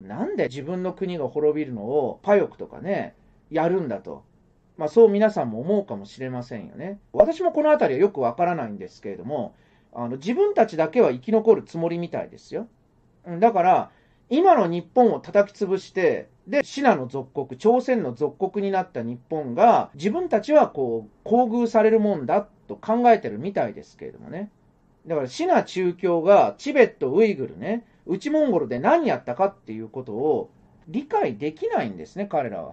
なんで自分の国が滅びるのをパヨクとかね、やるんだと。まあ、そう皆さんも思うかもしれませんよね。私もこの辺りはよくわからないんですけれども、あの自分たちだけは生き残るつもりみたいですよ。だから、今の日本を叩き潰して、で、シナの属国、朝鮮の属国になった日本が、自分たちはこう、厚遇されるもんだと考えてるみたいですけれどもね。だから、シナ中共がチベット、ウイグルね、内モンゴルで何やったかっていうことを理解できないんですね、彼らは。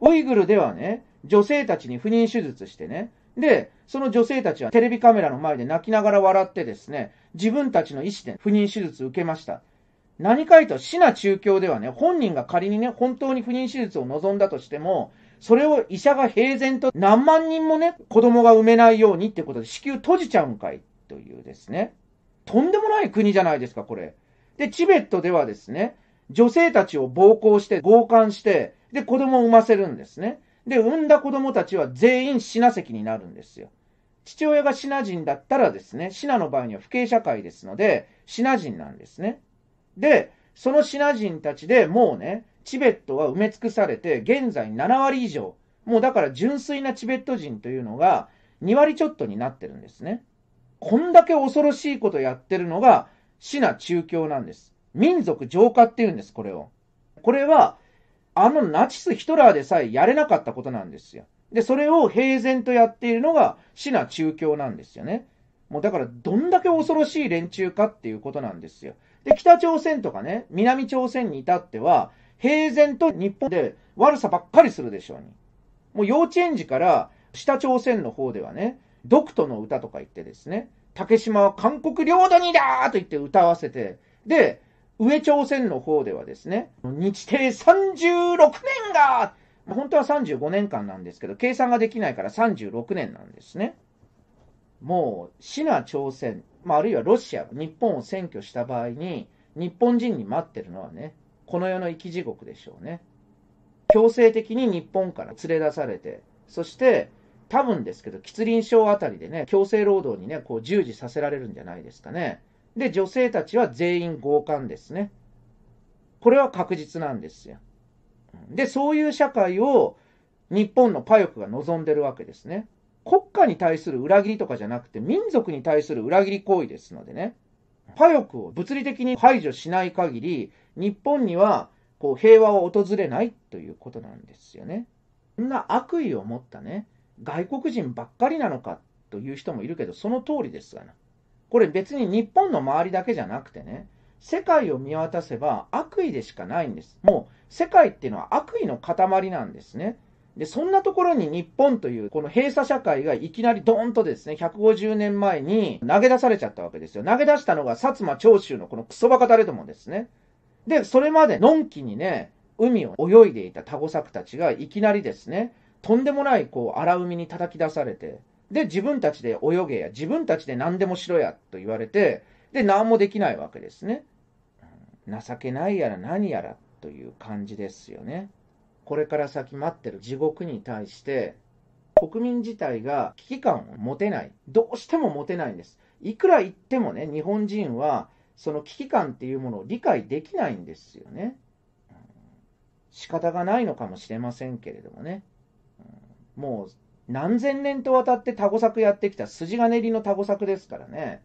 ウイグルではね、女性たちに不妊手術してね、で、その女性たちはテレビカメラの前で泣きながら笑ってですね、自分たちの意思で不妊手術受けました。何かいと、市な中京ではね、本人が仮にね、本当に不妊手術を望んだとしても、それを医者が平然と何万人もね、子供が産めないようにってことで子宮閉じちゃうんかいというですね。とんでもない国じゃないですか、これ。で、チベットではですね、女性たちを暴行して、強姦して、で、子供を産ませるんですね。で、産んだ子供たちは全員死な席になるんですよ。父親がシナ人だったらですね、シナの場合には不敬社会ですので、シナ人なんですね。で、そのシナ人たちでもうね、チベットは埋め尽くされて、現在7割以上、もうだから純粋なチベット人というのが2割ちょっとになってるんですね。こんだけ恐ろしいことやってるのが、死な中共なんです。民族浄化っていうんです、これを。これは、あのナチス・ヒトラーでさえやれなかったことなんですよ。で、それを平然とやっているのが死な中共なんですよね。もうだから、どんだけ恐ろしい連中かっていうことなんですよ。で、北朝鮮とかね、南朝鮮に至っては、平然と日本で悪さばっかりするでしょうに。もう幼稚園児から、北朝鮮の方ではね、ドクトの歌とか言ってですね、竹島は韓国領土にだと言って歌わせて、で、上朝鮮の方ではですね、日程36年が、本当は35年間なんですけど、計算ができないから36年なんですね。もう、シナ朝鮮、まあ、あるいはロシアが日本を占拠した場合に、日本人に待ってるのはね、この世の生き地獄でしょうね。強制的に日本から連れ出されて、そして多分ですけど、吉林省あたりでね、強制労働にね、こう従事させられるんじゃないですかね。で、女性たちは全員強姦ですね。これは確実なんですよ。で、そういう社会を日本のパヨクが望んでるわけですね。国家に対する裏切りとかじゃなくて、民族に対する裏切り行為ですのでね。パヨクを物理的に排除しない限り、日本にはこう平和を訪れないということなんですよね。そんな悪意を持ったね、外国人ばっかりなのかという人もいるけど、その通りですがな。これ別に日本の周りだけじゃなくてね、世界を見渡せば悪意でしかないんです。もう世界っていうのは悪意の塊なんですね。で、そんなところに日本というこの閉鎖社会がいきなりドーンとですね、150年前に投げ出されちゃったわけですよ。投げ出したのが薩摩長州のこのクソバカ誰レどもですね。で、それまでのんきにね、海を泳いでいたタゴ作たちがいきなりですね、とんでもない、こう、荒海に叩き出されて、で、自分たちで泳げや、自分たちで何でもしろや、と言われて、で、何もできないわけですね。情けないやら何やらという感じですよね。これから先待ってる地獄に対して、国民自体が危機感を持てない。どうしても持てないんです。いくら言ってもね、日本人は、その危機感っていうものを理解できないんですよね。仕方がないのかもしれませんけれどもね。もう何千年とわたってタゴ作やってきた筋金入りのタゴ作ですからね、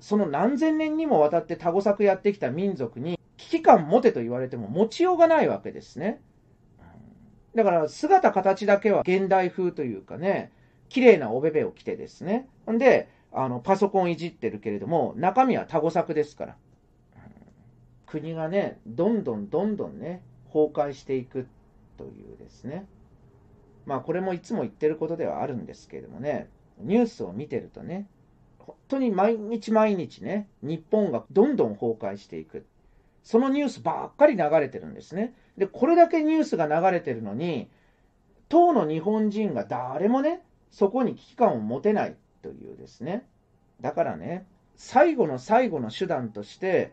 その何千年にもわたってタゴ作やってきた民族に危機感持てと言われても持ちようがないわけですね。だから姿形だけは現代風というかね、綺麗なおべべを着てですね。んで、あの、パソコンいじってるけれども、中身はタゴ作ですから。国がね、どんどんどんどんね、崩壊していくというですね。まあこれもいつも言ってることではあるんですけれどもね、ニュースを見てるとね、本当に毎日毎日ね、日本がどんどん崩壊していく。そのニュースばっかり流れてるんですね。で、これだけニュースが流れてるのに、当の日本人が誰もね、そこに危機感を持てないというですね。だからね、最後の最後の手段として、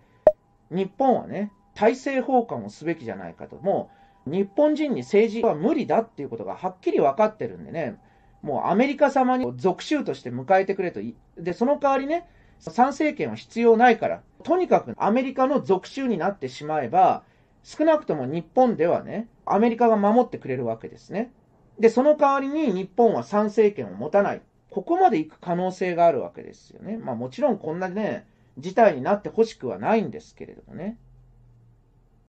日本はね、体制奉還をすべきじゃないかと。もう日本人に政治は無理だっていうことがはっきり分かってるんでね、もうアメリカ様に属州として迎えてくれと。で、その代わりね、参政権は必要ないから、とにかくアメリカの属州になってしまえば、少なくとも日本ではね、アメリカが守ってくれるわけですね。で、その代わりに日本は参政権を持たない。ここまで行く可能性があるわけですよね。まあもちろんこんなね、事態になってほしくはないんですけれどもね。